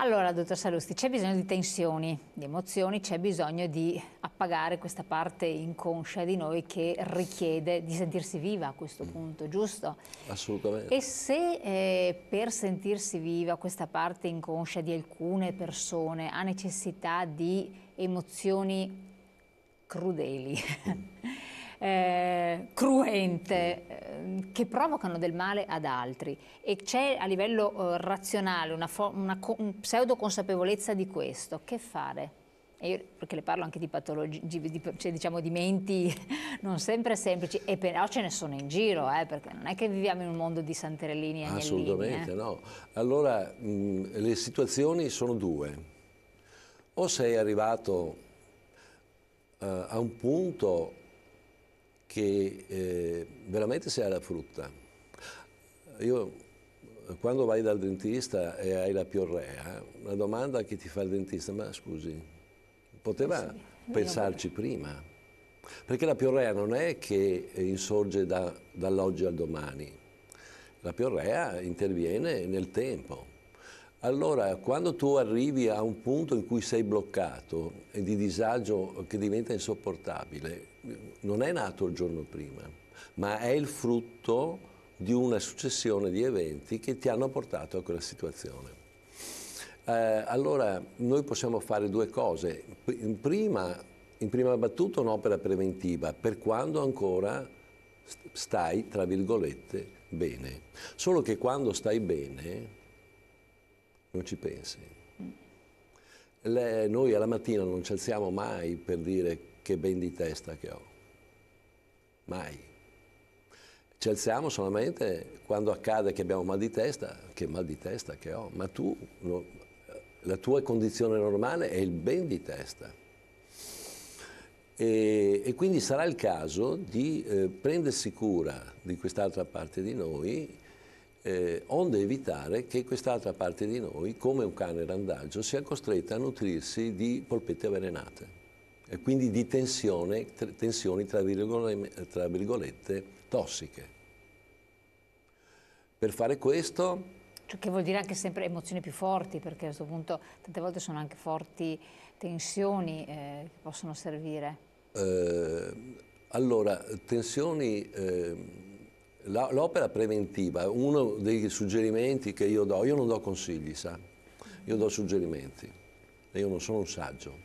Allora, dottor Salusti, c'è bisogno di tensioni, di emozioni, c'è bisogno di appagare questa parte inconscia di noi che richiede di sentirsi viva a questo mm. punto, giusto? Assolutamente. E se eh, per sentirsi viva questa parte inconscia di alcune persone ha necessità di emozioni crudeli, mm. eh, cruente, eh, che provocano del male ad altri. E c'è a livello eh, razionale una, una, una pseudo consapevolezza di questo. Che fare? Io, perché le parlo anche di patologie, di, cioè, diciamo di menti non sempre semplici, e però ce ne sono in giro, eh, perché non è che viviamo in un mondo di santerellini e agnellini. Eh. Assolutamente, no. Allora, mh, le situazioni sono due. O sei arrivato uh, a un punto che eh, veramente sei alla frutta. Io quando vai dal dentista e hai la piorrea, la domanda che ti fa il dentista, ma scusi, poteva sì, pensarci prima? Perché la piorrea non è che insorge da, dall'oggi al domani, la piorrea interviene nel tempo. Allora, quando tu arrivi a un punto in cui sei bloccato e di disagio che diventa insopportabile, non è nato il giorno prima, ma è il frutto di una successione di eventi che ti hanno portato a quella situazione. Eh, allora, noi possiamo fare due cose. In prima, in prima battuta un'opera preventiva, per quando ancora stai, tra virgolette, bene. Solo che quando stai bene, non ci pensi. Le, noi alla mattina non ci alziamo mai per dire che ben di testa che ho. Mai. Ci alziamo solamente quando accade che abbiamo mal di testa, che mal di testa che ho, ma tu, no, la tua condizione normale è il ben di testa. E, e quindi sarà il caso di eh, prendersi cura di quest'altra parte di noi eh, onde evitare che quest'altra parte di noi, come un cane randaggio, sia costretta a nutrirsi di polpette avvelenate e quindi di tensione, tensioni tra, virgole, tra virgolette tossiche. Per fare questo... Cioè che vuol dire anche sempre emozioni più forti, perché a questo punto tante volte sono anche forti tensioni eh, che possono servire. Eh, allora, tensioni ehm, l'opera preventiva, uno dei suggerimenti che io do, io non do consigli, sa? Io do suggerimenti. Io non sono un saggio,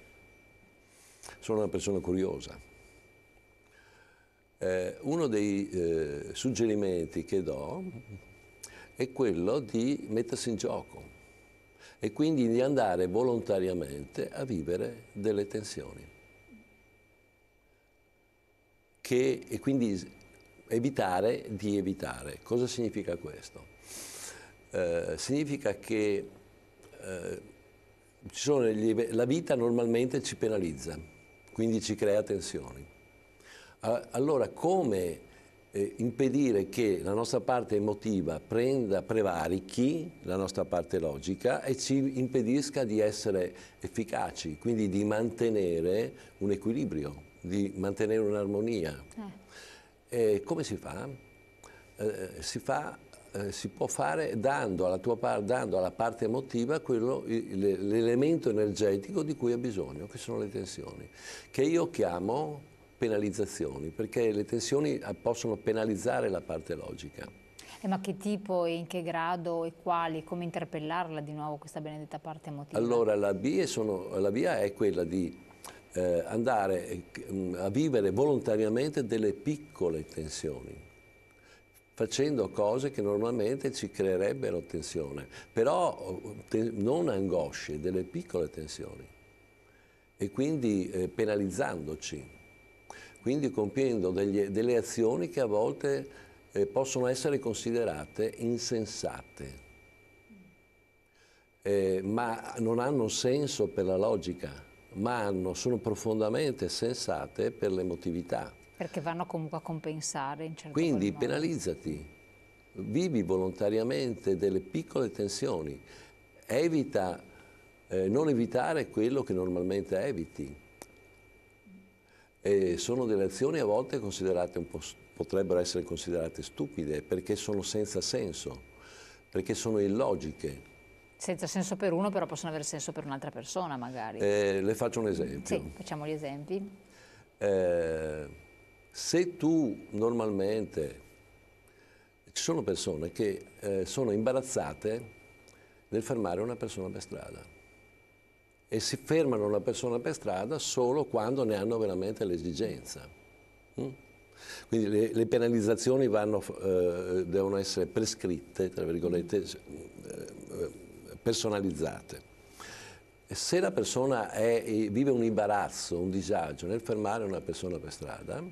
sono una persona curiosa. Eh, uno dei eh, suggerimenti che do è quello di mettersi in gioco e quindi di andare volontariamente a vivere delle tensioni. Che, e quindi evitare di evitare. Cosa significa questo? Eh, significa che eh, la vita normalmente ci penalizza, quindi ci crea tensioni. Allora come eh, impedire che la nostra parte emotiva prenda, prevarichi la nostra parte logica e ci impedisca di essere efficaci, quindi di mantenere un equilibrio, di mantenere un'armonia? Eh. E come si fa? Eh, eh, si, fa eh, si, può fare dando alla, par dando alla parte emotiva l'elemento energetico di cui ha bisogno, che sono le tensioni, che io chiamo penalizzazioni, perché le tensioni eh, possono penalizzare la parte logica. Eh, ma che tipo e in che grado e quali, come interpellarla di nuovo questa benedetta parte emotiva? Allora la via, sono, la via è quella di eh, andare eh, mm, a vivere volontariamente delle piccole tensioni, facendo cose che normalmente ci creerebbero tensione, però oh, te non angosce, delle piccole tensioni e quindi eh, penalizzandoci, quindi compiendo degli, delle azioni che a volte eh, possono essere considerate insensate. Eh, ma non hanno senso per la logica ma hanno, sono profondamente sensate per l'emotività. Perché vanno comunque a compensare in certo Quindi modo. penalizzati, vivi volontariamente delle piccole tensioni, evita, eh, non evitare quello che normalmente eviti. E sono delle azioni a volte considerate un po', potrebbero essere considerate stupide perché sono senza senso, perché sono illogiche senza senso per uno, però possono avere senso per un'altra persona magari. Eh, le faccio un esempio. Sì, facciamo gli esempi. Eh, se tu normalmente, ci sono persone che eh, sono imbarazzate nel fermare una persona per strada e si fermano una persona per strada solo quando ne hanno veramente l'esigenza. Mm? Quindi le, le penalizzazioni vanno, eh, devono essere prescritte, tra virgolette, eh, personalizzate. Se la persona è, eh, vive un imbarazzo, un disagio nel fermare una persona per strada,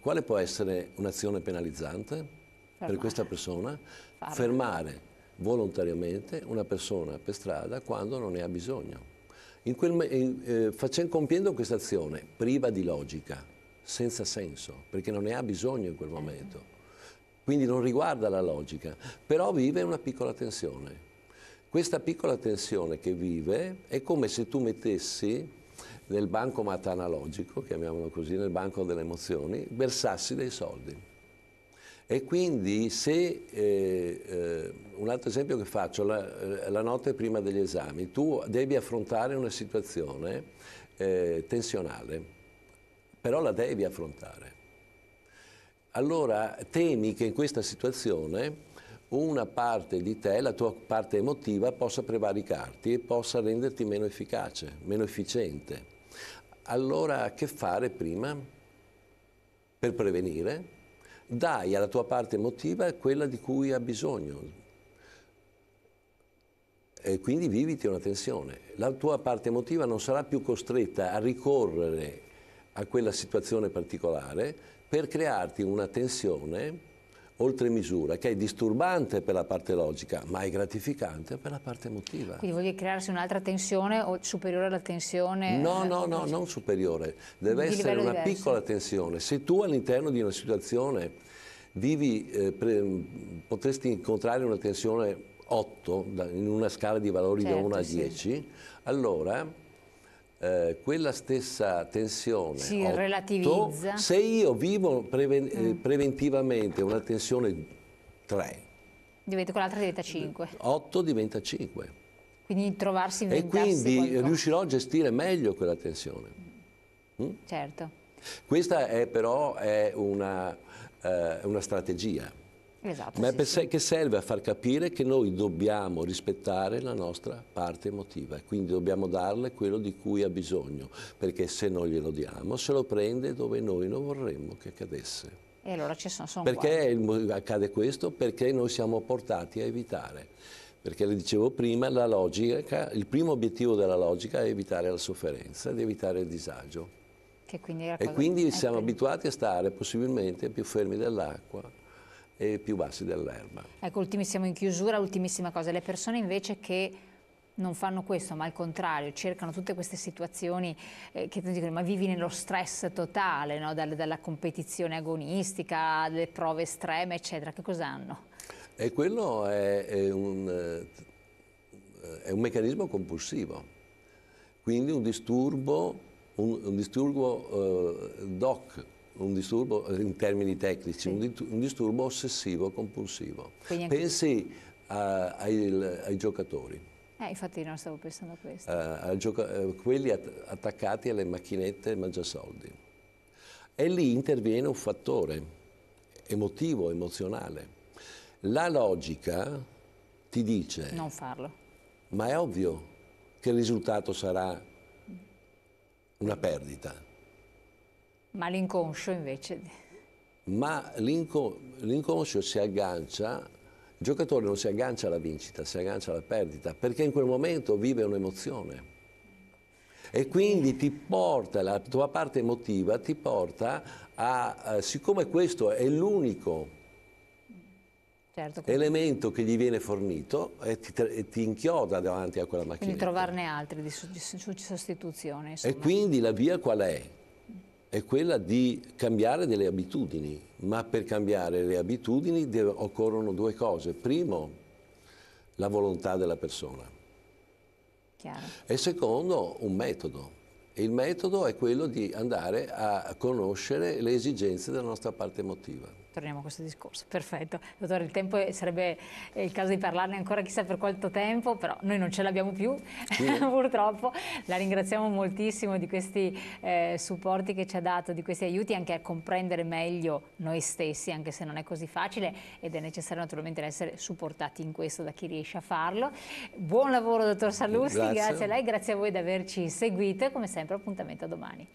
quale può essere un'azione penalizzante fermare. per questa persona? Farlo. Fermare volontariamente una persona per strada quando non ne ha bisogno. Quel, eh, facendo, compiendo questa azione priva di logica, senza senso, perché non ne ha bisogno in quel momento, quindi non riguarda la logica, però vive una piccola tensione questa piccola tensione che vive è come se tu mettessi nel banco matanalogico, chiamiamolo così, nel banco delle emozioni, versassi dei soldi. E quindi se, eh, eh, un altro esempio che faccio, la, eh, la, notte prima degli esami, tu devi affrontare una situazione eh, tensionale, però la devi affrontare. Allora temi che in questa situazione una parte di te, la tua parte emotiva, possa prevaricarti e possa renderti meno efficace, meno efficiente. Allora che fare prima per prevenire? Dai alla tua parte emotiva quella di cui ha bisogno. E quindi viviti una tensione. La tua parte emotiva non sarà più costretta a ricorrere a quella situazione particolare per crearti una tensione oltre misura, che è disturbante per la parte logica, ma è gratificante per la parte emotiva. Quindi vuol dire crearsi un'altra tensione o superiore alla tensione? No, no, eh, no, non superiore, deve di essere una diverso. piccola tensione. Se tu all'interno di una situazione vivi, eh, pre, potresti incontrare una tensione 8 in una scala di valori certo, da 1 a 10, sì. allora eh, quella stessa tensione si 8, relativizza. Se io vivo preven mm. Eh, preventivamente una tensione 3, Diventa, quell'altra diventa 5. 8 diventa 5. Quindi trovarsi in E quindi qualcosa. riuscirò a gestire meglio quella tensione. Mm? Certo. Questa è però è una, eh, una strategia Esatto, Ma sì, se, che serve a far capire che noi dobbiamo rispettare la nostra parte emotiva e quindi dobbiamo darle quello di cui ha bisogno, perché se non glielo diamo se lo prende dove noi non vorremmo che cadesse. E allora ci sono, sono Perché guai. accade questo? Perché noi siamo portati a evitare. Perché le dicevo prima, logica, il primo obiettivo della logica è evitare la sofferenza, ed evitare il disagio. Quindi e quindi siamo per... abituati a stare possibilmente più fermi dell'acqua, e più bassi dell'erba. Ecco, ultimissimo in chiusura, ultimissima cosa, le persone invece che non fanno questo, ma al contrario, cercano tutte queste situazioni eh, che ti dicono ma vivi nello stress totale, no? Dal, dalla competizione agonistica, alle prove estreme, eccetera, che cosa hanno? E quello è, è, un, eh, è un meccanismo compulsivo, quindi un disturbo, un, un disturbo eh, DOC, un disturbo eh, in termini tecnici, sì. un, disturbo ossessivo compulsivo. Anche... Pensi a, ai, ai, giocatori. Eh, infatti non stavo pensando a questo. Eh, a, a eh, quelli att attaccati alle macchinette mangiasoldi. E lì interviene un fattore emotivo, emozionale. La logica ti dice... Non farlo. Ma è ovvio che il risultato sarà una perdita ma l'inconscio invece... Ma l'inconscio si aggancia, il giocatore non si aggancia alla vincita, si aggancia alla perdita, perché in quel momento vive un'emozione. E quindi ti porta, la tua parte emotiva ti porta a, eh, siccome questo è l'unico Certo, elemento che gli viene fornito e ti, e ti, inchioda davanti a quella macchina. Quindi trovarne altri di, su, di sostituzione. Insomma. E quindi la via qual è? è quella di cambiare delle abitudini, ma per cambiare le abitudini occorrono due cose. Primo, la volontà della persona. Chiaro. E secondo, un metodo. Il metodo è quello di andare a conoscere le esigenze della nostra parte emotiva torniamo a questo discorso. Perfetto, dottore, il tempo sarebbe il caso di parlarne ancora chissà per quanto tempo, però noi non ce l'abbiamo più, sì. purtroppo. La ringraziamo moltissimo di questi eh, supporti che ci ha dato, di questi aiuti anche a comprendere meglio noi stessi, anche se non è così facile ed è necessario naturalmente essere supportati in questo da chi riesce a farlo. Buon lavoro, dottor Sallusti, grazie, grazie a lei, grazie a voi di averci seguito e come sempre appuntamento a domani.